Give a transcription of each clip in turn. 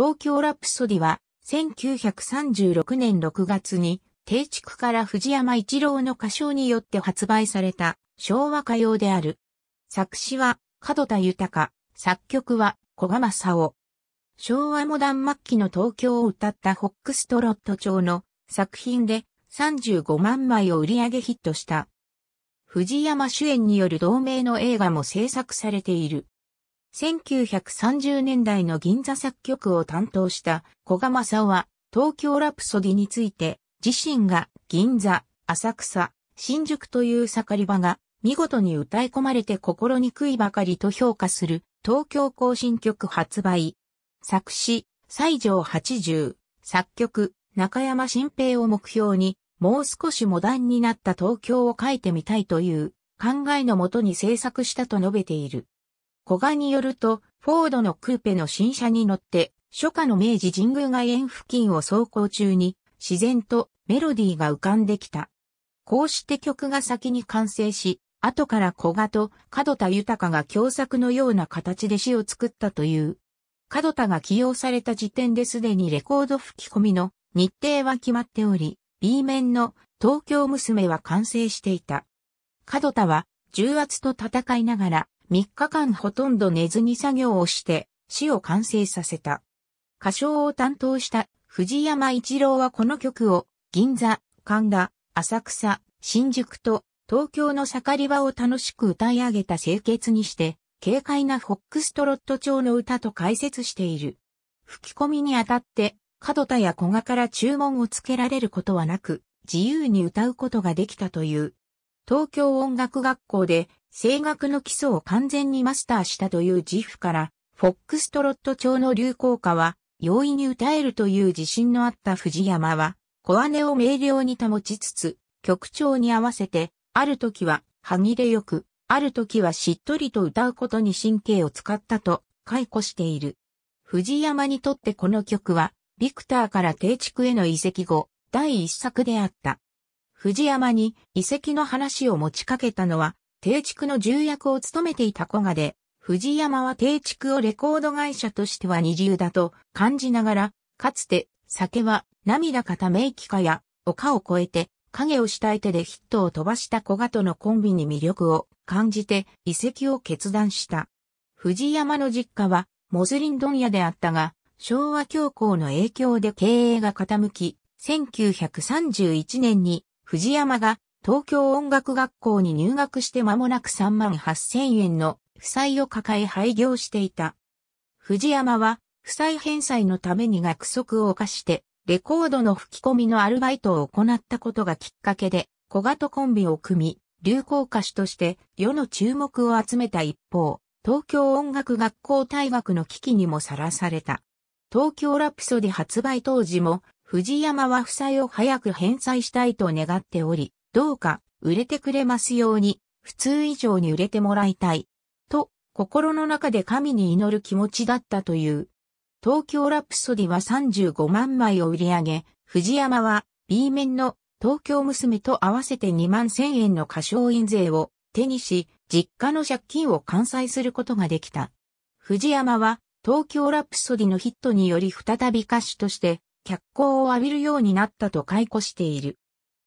東京ラプソディは、1936年6月に、定畜から藤山一郎の歌唱によって発売された昭和歌謡である。作詞は角田豊、作曲は小賀正夫。昭和モダン末期の東京を歌ったホックストロット調の作品で35万枚を売り上げヒットした。藤山主演による同名の映画も制作されている。1930年代の銀座作曲を担当した小賀正夫は、東京ラプソディについて、自身が銀座、浅草、新宿という盛り場が、見事に歌い込まれて心にくいばかりと評価する、東京行進曲発売。作詞、西条八十、作曲、中山新平を目標に、もう少しモダンになった東京を書いてみたいという考えのもとに制作したと述べている。古賀によると、フォードのクーペの新車に乗って、初夏の明治神宮外苑付近を走行中に、自然とメロディーが浮かんできた。こうして曲が先に完成し、後から古賀と角田豊が共作のような形で詩を作ったという。角田が起用された時点ですでにレコード吹き込みの日程は決まっており、B 面の東京娘は完成していた。角田は重圧と戦いながら3日間ほとんど寝ずに作業をして、詩を完成させた。歌唱を担当した藤山一郎はこの曲を銀座、神田、浅草、新宿と東京の盛り場を楽しく歌い上げた清潔にして、軽快なフォックストロット調の歌と解説している。吹き込みにあたって、角田や古賀から注文をつけられることはなく、自由に歌うことができたという。東京音楽学校で声楽の基礎を完全にマスターしたという自負から、フォックストロット調の流行歌は容易に歌えるという自信のあった藤山は、小姉を明瞭に保ちつつ、曲調に合わせて、ある時は歯切れよく、ある時はしっとりと歌うことに神経を使ったと解雇している。藤山にとってこの曲は、ビクターから定畜への移籍後、第一作であった。藤山に遺跡の話を持ちかけたのは、定畜の重役を務めていた古賀で、藤山は定畜をレコード会社としては二重だと感じながら、かつて酒は涙かため息かや丘を越えて影をした相手でヒットを飛ばした古賀とのコンビに魅力を感じて遺跡を決断した。藤山の実家はモズリン問屋であったが、昭和恐慌の影響で経営が傾き、1931年に藤山が東京音楽学校に入学して間もなく3万8000円の負債を抱え廃業していた。藤山は負債返済のために学則を犯してレコードの吹き込みのアルバイトを行ったことがきっかけで小型コンビを組み流行歌手として世の注目を集めた一方、東京音楽学校大学の危機にもさらされた。東京ラプソディ発売当時も藤山は負債を早く返済したいと願っており、どうか売れてくれますように、普通以上に売れてもらいたい。と、心の中で神に祈る気持ちだったという。東京ラプソディは35万枚を売り上げ、藤山は B 面の東京娘と合わせて2万1000円の過小印税を手にし、実家の借金を完済することができた。藤山は東京ラプソディのヒットにより再び歌手として脚光を浴びるようになったと解雇している。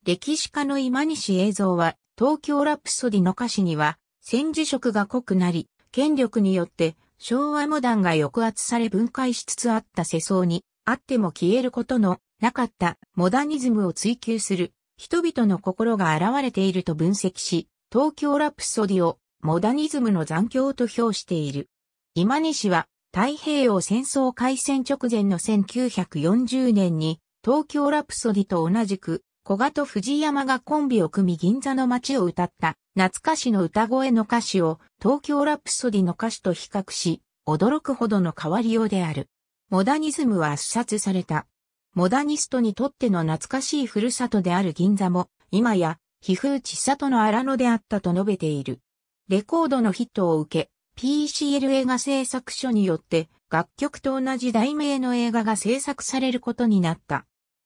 歴史家の今西映像は、東京ラプソディの歌詞には、戦時色が濃くなり、権力によって昭和モダンが抑圧され分解しつつあった世相に、あっても消えることのなかったモダニズムを追求する人々の心が現れていると分析し、東京ラプソディをモダニズムの残響と評している。今西は太平洋戦争開戦直前の1940年に、東京ラプソディと同じく、小賀と藤山がコンビを組み銀座の街を歌った懐かしの歌声の歌詞を東京ラプソディの歌詞と比較し、驚くほどの変わりようである。モダニズムは視察された。モダニストにとっての懐かしい故郷である銀座も、今や、皮膚千里の荒野であったと述べている。レコードのヒットを受け、PCL 映画制作所によって楽曲と同じ題名の映画が制作されることになった。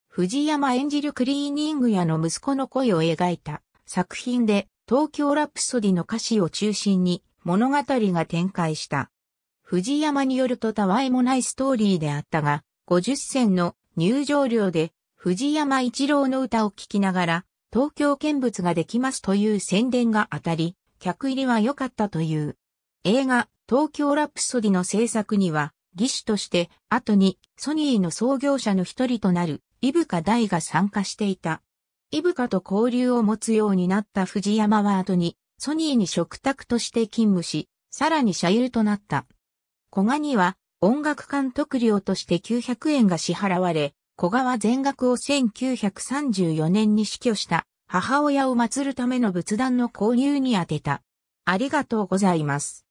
藤山演じるクリーニング屋の息子の恋を描いた作品で東京ラプソディの歌詞を中心に物語が展開した。藤山によるとたわいもないストーリーであったが、50銭の入場料で藤山一郎の歌を聴きながら東京見物ができますという宣伝が当たり、客入りは良かったという。映画、東京ラプソディの制作には、技師として、後にソニーの創業者の一人となる、イブカ大が参加していた。イブカと交流を持つようになった藤山は後に、ソニーに食卓として勤務し、さらに社友となった。小賀には、音楽監督料として900円が支払われ、小賀は全額を1934年に死去した母親を祀るための仏壇の購入に充てた。ありがとうございます。